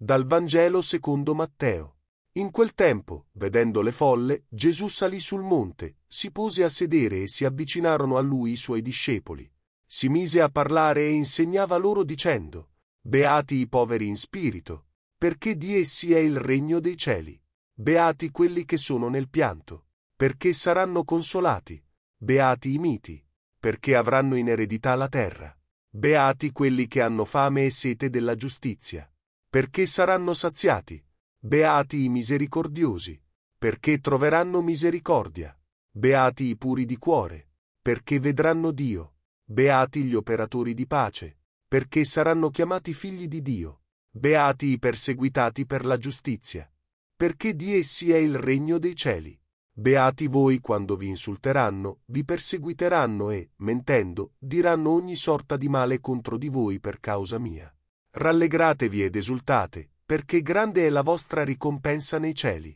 Dal Vangelo secondo Matteo. In quel tempo, vedendo le folle, Gesù salì sul monte, si pose a sedere e si avvicinarono a lui i suoi discepoli. Si mise a parlare e insegnava loro dicendo, Beati i poveri in spirito, perché di essi è il regno dei cieli. Beati quelli che sono nel pianto, perché saranno consolati. Beati i miti, perché avranno in eredità la terra. Beati quelli che hanno fame e sete della giustizia perché saranno saziati. Beati i misericordiosi, perché troveranno misericordia. Beati i puri di cuore, perché vedranno Dio. Beati gli operatori di pace, perché saranno chiamati figli di Dio. Beati i perseguitati per la giustizia, perché di essi è il regno dei cieli. Beati voi quando vi insulteranno, vi perseguiteranno e, mentendo, diranno ogni sorta di male contro di voi per causa mia. Rallegratevi ed esultate, perché grande è la vostra ricompensa nei cieli.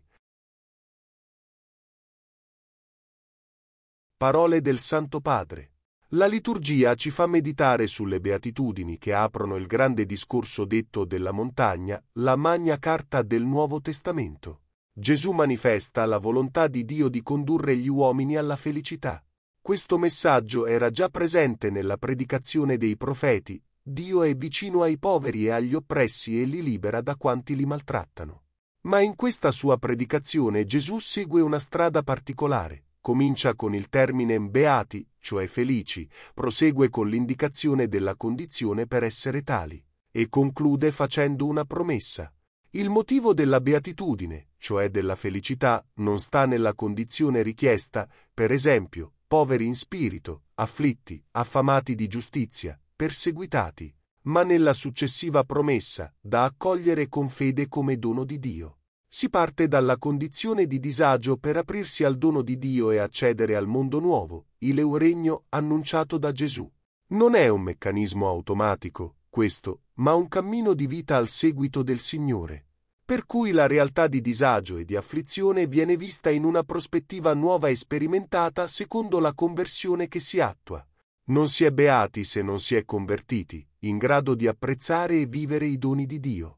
Parole del Santo Padre. La liturgia ci fa meditare sulle beatitudini che aprono il grande discorso detto della montagna, la magna carta del Nuovo Testamento. Gesù manifesta la volontà di Dio di condurre gli uomini alla felicità. Questo messaggio era già presente nella predicazione dei profeti Dio è vicino ai poveri e agli oppressi e li libera da quanti li maltrattano. Ma in questa sua predicazione Gesù segue una strada particolare. Comincia con il termine beati, cioè felici, prosegue con l'indicazione della condizione per essere tali, e conclude facendo una promessa. Il motivo della beatitudine, cioè della felicità, non sta nella condizione richiesta, per esempio, poveri in spirito, afflitti, affamati di giustizia, perseguitati, ma nella successiva promessa, da accogliere con fede come dono di Dio. Si parte dalla condizione di disagio per aprirsi al dono di Dio e accedere al mondo nuovo, il euregno annunciato da Gesù. Non è un meccanismo automatico, questo, ma un cammino di vita al seguito del Signore. Per cui la realtà di disagio e di afflizione viene vista in una prospettiva nuova e sperimentata secondo la conversione che si attua. Non si è beati se non si è convertiti, in grado di apprezzare e vivere i doni di Dio.